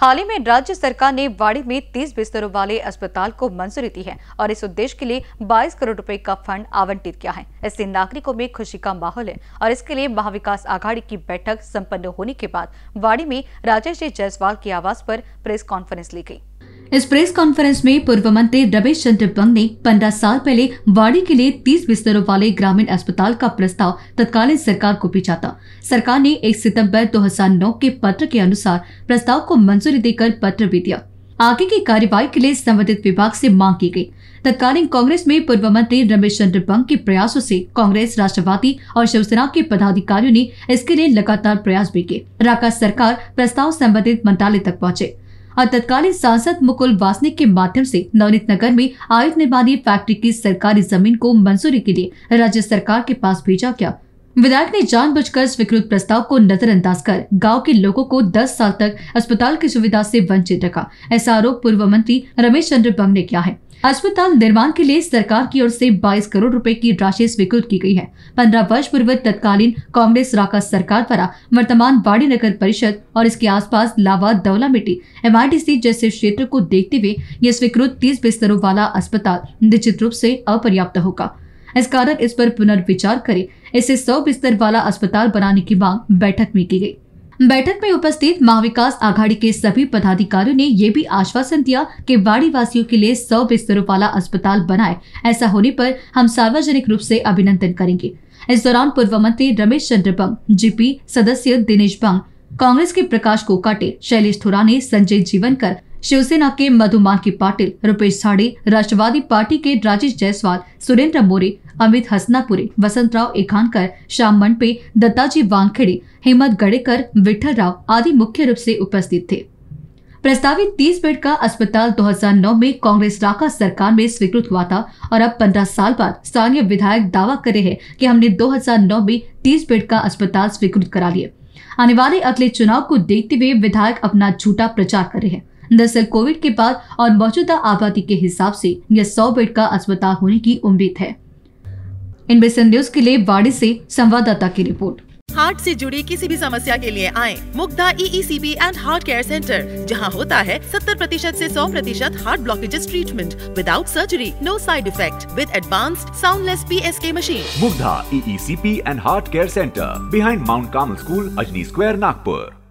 हाल ही में राज्य सरकार ने वाड़ी में 30 बिस्तरों वाले अस्पताल को मंजूरी दी है और इस उद्देश्य के लिए 22 करोड़ रुपए का फंड आवंटित किया है इससे नागरिकों में खुशी का माहौल है और इसके लिए महाविकास आघाड़ी की बैठक संपन्न होने के बाद वाड़ी में राजेश जी जायसवाल की आवास पर प्रेस कॉन्फ्रेंस ली गई इस प्रेस कॉन्फ्रेंस में पूर्व मंत्री रमेश चंद्र बंग ने पंद्रह साल पहले वाड़ी के लिए तीस बिस्तरों वाले ग्रामीण अस्पताल का प्रस्ताव तत्कालीन सरकार को भेजा था सरकार ने 1 सितंबर 2009 के पत्र के अनुसार प्रस्ताव को मंजूरी देकर पत्र भी दिया आगे की कार्यवाही के लिए संबंधित विभाग से मांग की गई तत्कालीन कांग्रेस में पूर्व मंत्री रमेश चंद्र बंग के प्रयासों से कांग्रेस राष्ट्रवादी और शिवसेना के पदाधिकारियों ने इसके लिए लगातार प्रयास भी किए राका सरकार प्रस्ताव संबंधित मंत्रालय तक पहुंचे और तत्कालीन सांसद मुकुल वासनिक के माध्यम से नवनीत नगर में आयुध निर्माणी फैक्ट्री की सरकारी जमीन को मंजूरी के लिए राज्य सरकार के पास भेजा गया विधायक ने जानबूझकर स्वीकृत प्रस्ताव को नजरअंदाज कर गांव के लोगों को 10 साल तक अस्पताल की सुविधा से वंचित रखा ऐसा आरोप पूर्व मंत्री रमेश चंद्र बंग ने किया है अस्पताल निर्माण के लिए सरकार की ओर से 22 करोड़ रुपए की राशि स्वीकृत की गई है पंद्रह वर्ष पूर्व तत्कालीन कांग्रेस राका सरकार द्वारा वर्तमान बाड़ी नगर परिषद और इसके आसपास लावा दौला मिट्टी एम जैसे क्षेत्र को देखते हुए यह स्वीकृत तीस बिस्तरों वाला अस्पताल निश्चित रूप ऐसी अपर्याप्त होगा इस कारण इस पर पुनर्विचार करे इसे सौ बिस्तर वाला अस्पताल बनाने की मांग बैठक में की गई बैठक में उपस्थित महाविकास आघाड़ी के सभी पदाधिकारियों ने यह भी आश्वासन दिया कि वाड़ी वासियों के लिए सौ बिस्तरों वाला अस्पताल बनाए ऐसा होने पर हम सार्वजनिक रूप से अभिनंदन करेंगे इस दौरान पूर्व मंत्री रमेश चंद्र बंग जीपी सदस्य दिनेश बंग कांग्रेस के प्रकाश कोकाटे शैलेश ने संजय जीवनकर शिवसेना के मधुमाखी पाटिल रुपेश साड़े राष्ट्रवादी पार्टी के राजेश जायसवाल सुरेंद्र मोरे अमित हसनापुरे वसंतराव एकानकर श्याम मंडपे दत्ताजी वानखेड़े हेमंत गड़ेकर विठल राव आदि मुख्य रूप से उपस्थित थे प्रस्तावित तीस बेड का अस्पताल 2009 में कांग्रेस राका सरकार में स्वीकृत हुआ था और अब 15 साल बाद स्थानीय विधायक दावा कर रहे हैं कि हमने 2009 में 30 बेड का अस्पताल स्वीकृत करा लिया आने वाले अगले चुनाव को देखते हुए विधायक अपना झूठा प्रचार कर रहे हैं दरअसल कोविड के बाद और मौजूदा आबादी के हिसाब से यह सौ बेड का अस्पताल होने की उम्मीद है इन न्यूज के लिए बाड़ी से संवाददाता की रिपोर्ट हार्ट से जुड़ी किसी भी समस्या के लिए आए Mugdha EECB and heart care centre जहां होता है 70 प्रतिशत ऐसी सौ प्रतिशत heart blockages treatment without surgery no side effect with advanced soundless P S के machine Mugdha EECP and heart care centre behind mount Carmel school Ajni square Nagpur